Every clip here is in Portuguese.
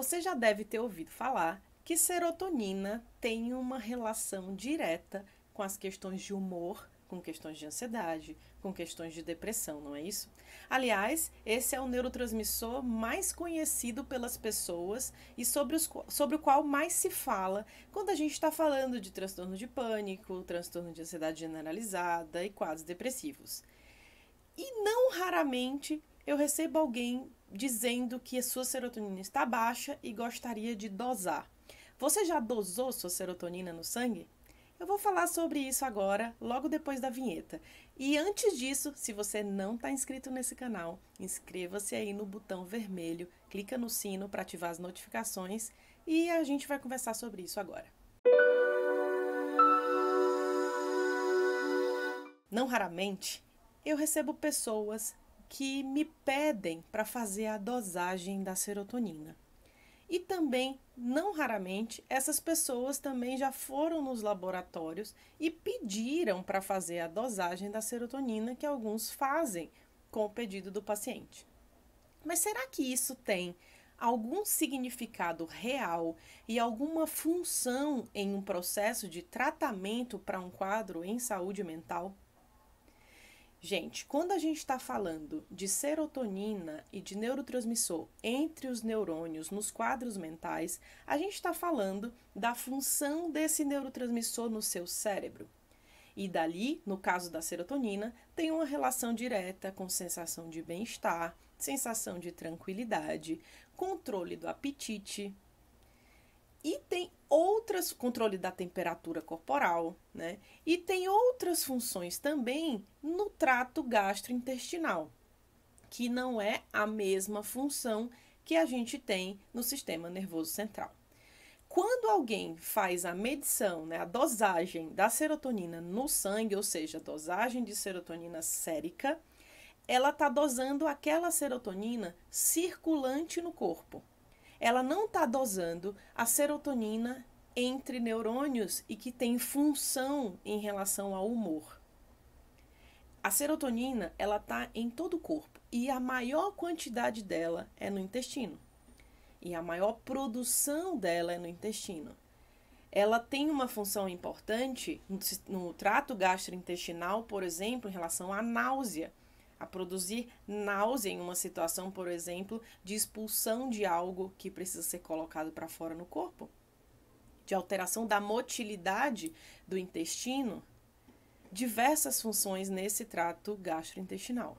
Você já deve ter ouvido falar que serotonina tem uma relação direta com as questões de humor, com questões de ansiedade, com questões de depressão, não é isso? Aliás, esse é o neurotransmissor mais conhecido pelas pessoas e sobre, os, sobre o qual mais se fala quando a gente está falando de transtorno de pânico, transtorno de ansiedade generalizada e quadros depressivos. E não raramente eu recebo alguém dizendo que a sua serotonina está baixa e gostaria de dosar. Você já dosou sua serotonina no sangue? Eu vou falar sobre isso agora, logo depois da vinheta. E antes disso, se você não está inscrito nesse canal, inscreva-se aí no botão vermelho, clica no sino para ativar as notificações e a gente vai conversar sobre isso agora. Não raramente, eu recebo pessoas que me pedem para fazer a dosagem da serotonina. E também, não raramente, essas pessoas também já foram nos laboratórios e pediram para fazer a dosagem da serotonina que alguns fazem com o pedido do paciente. Mas será que isso tem algum significado real e alguma função em um processo de tratamento para um quadro em saúde mental? Gente, quando a gente está falando de serotonina e de neurotransmissor entre os neurônios nos quadros mentais, a gente está falando da função desse neurotransmissor no seu cérebro. E dali, no caso da serotonina, tem uma relação direta com sensação de bem-estar, sensação de tranquilidade, controle do apetite, e tem outras controle da temperatura corporal, né? E tem outras funções também no trato gastrointestinal, que não é a mesma função que a gente tem no sistema nervoso central. Quando alguém faz a medição, né, a dosagem da serotonina no sangue, ou seja, a dosagem de serotonina sérica, ela está dosando aquela serotonina circulante no corpo ela não está dosando a serotonina entre neurônios e que tem função em relação ao humor. A serotonina, ela está em todo o corpo e a maior quantidade dela é no intestino. E a maior produção dela é no intestino. Ela tem uma função importante no, no trato gastrointestinal, por exemplo, em relação à náusea a produzir náusea em uma situação, por exemplo, de expulsão de algo que precisa ser colocado para fora no corpo, de alteração da motilidade do intestino, diversas funções nesse trato gastrointestinal.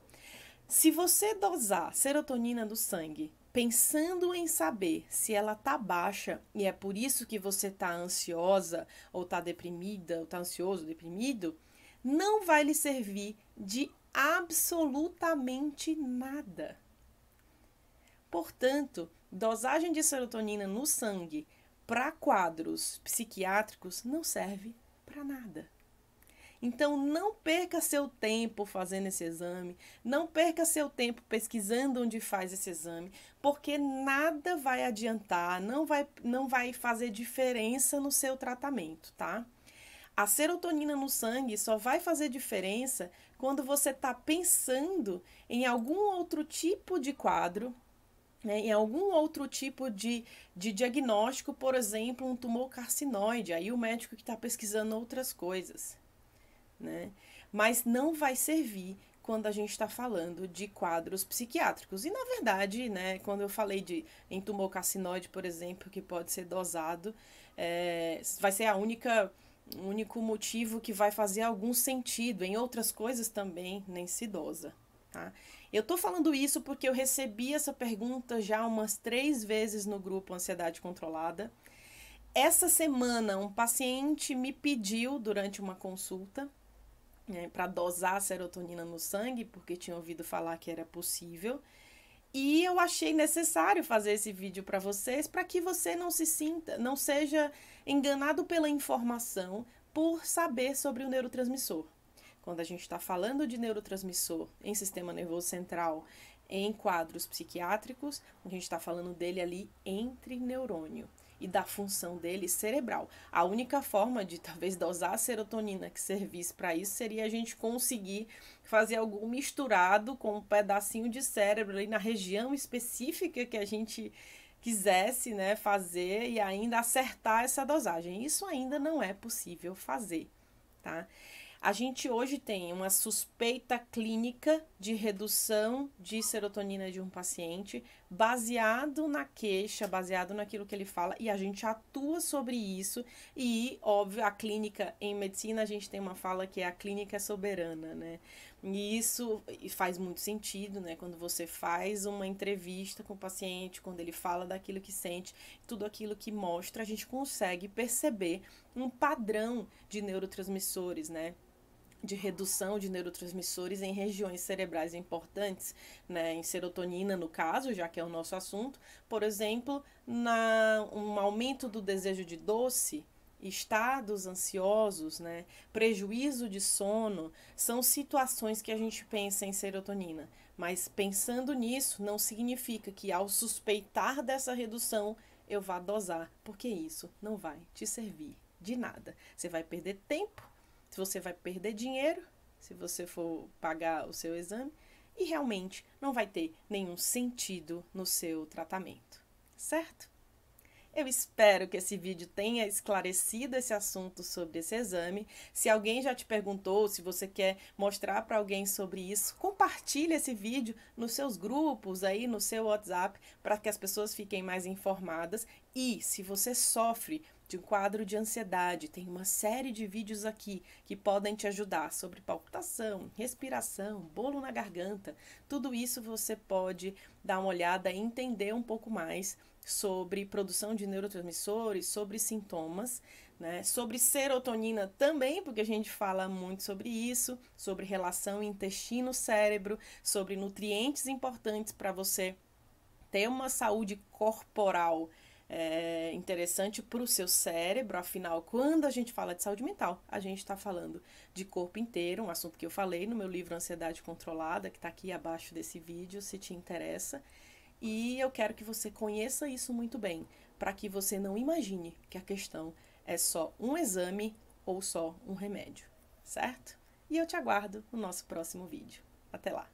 Se você dosar serotonina do sangue pensando em saber se ela tá baixa e é por isso que você tá ansiosa ou tá deprimida, ou tá ansioso, deprimido, não vai lhe servir de absolutamente nada. Portanto, dosagem de serotonina no sangue para quadros psiquiátricos não serve para nada. Então, não perca seu tempo fazendo esse exame, não perca seu tempo pesquisando onde faz esse exame, porque nada vai adiantar, não vai, não vai fazer diferença no seu tratamento, tá? A serotonina no sangue só vai fazer diferença quando você está pensando em algum outro tipo de quadro, né, em algum outro tipo de, de diagnóstico, por exemplo, um tumor carcinoide, aí o médico que está pesquisando outras coisas. Né? Mas não vai servir quando a gente está falando de quadros psiquiátricos. E na verdade, né, quando eu falei de em tumor carcinoide, por exemplo, que pode ser dosado, é, vai ser a única o único motivo que vai fazer algum sentido em outras coisas também nem se idosa. Tá? Eu tô falando isso porque eu recebi essa pergunta já umas três vezes no grupo Ansiedade Controlada. Essa semana, um paciente me pediu durante uma consulta né, para dosar a serotonina no sangue, porque tinha ouvido falar que era possível. E eu achei necessário fazer esse vídeo para vocês, para que você não se sinta, não seja enganado pela informação por saber sobre o neurotransmissor. Quando a gente está falando de neurotransmissor em sistema nervoso central, em quadros psiquiátricos, a gente está falando dele ali entre neurônio e da função dele cerebral. A única forma de talvez dosar a serotonina que servisse para isso seria a gente conseguir fazer algum misturado com um pedacinho de cérebro ali na região específica que a gente quisesse, né, fazer e ainda acertar essa dosagem. Isso ainda não é possível fazer, tá? A gente hoje tem uma suspeita clínica de redução de serotonina de um paciente baseado na queixa, baseado naquilo que ele fala, e a gente atua sobre isso. E, óbvio, a clínica em medicina, a gente tem uma fala que é a clínica é soberana, né? E isso faz muito sentido, né? Quando você faz uma entrevista com o paciente, quando ele fala daquilo que sente, tudo aquilo que mostra, a gente consegue perceber um padrão de neurotransmissores, né? de redução de neurotransmissores em regiões cerebrais importantes, né, em serotonina no caso, já que é o nosso assunto, por exemplo, na um aumento do desejo de doce, estados ansiosos, né, prejuízo de sono, são situações que a gente pensa em serotonina, mas pensando nisso não significa que ao suspeitar dessa redução eu vá dosar, porque isso não vai te servir de nada. Você vai perder tempo se você vai perder dinheiro, se você for pagar o seu exame, e realmente não vai ter nenhum sentido no seu tratamento, certo? Eu espero que esse vídeo tenha esclarecido esse assunto sobre esse exame. Se alguém já te perguntou, se você quer mostrar para alguém sobre isso, compartilhe esse vídeo nos seus grupos aí, no seu WhatsApp, para que as pessoas fiquem mais informadas. E se você sofre de um quadro de ansiedade. Tem uma série de vídeos aqui que podem te ajudar sobre palpitação, respiração, bolo na garganta. Tudo isso você pode dar uma olhada e entender um pouco mais sobre produção de neurotransmissores, sobre sintomas, né? Sobre serotonina também, porque a gente fala muito sobre isso, sobre relação intestino-cérebro, sobre nutrientes importantes para você ter uma saúde corporal é, interessante para o seu cérebro. Afinal, quando a gente fala de saúde mental, a gente está falando de corpo inteiro, um assunto que eu falei no meu livro Ansiedade Controlada, que está aqui abaixo desse vídeo, se te interessa. E eu quero que você conheça isso muito bem, para que você não imagine que a questão é só um exame ou só um remédio, certo? E eu te aguardo no nosso próximo vídeo. Até lá!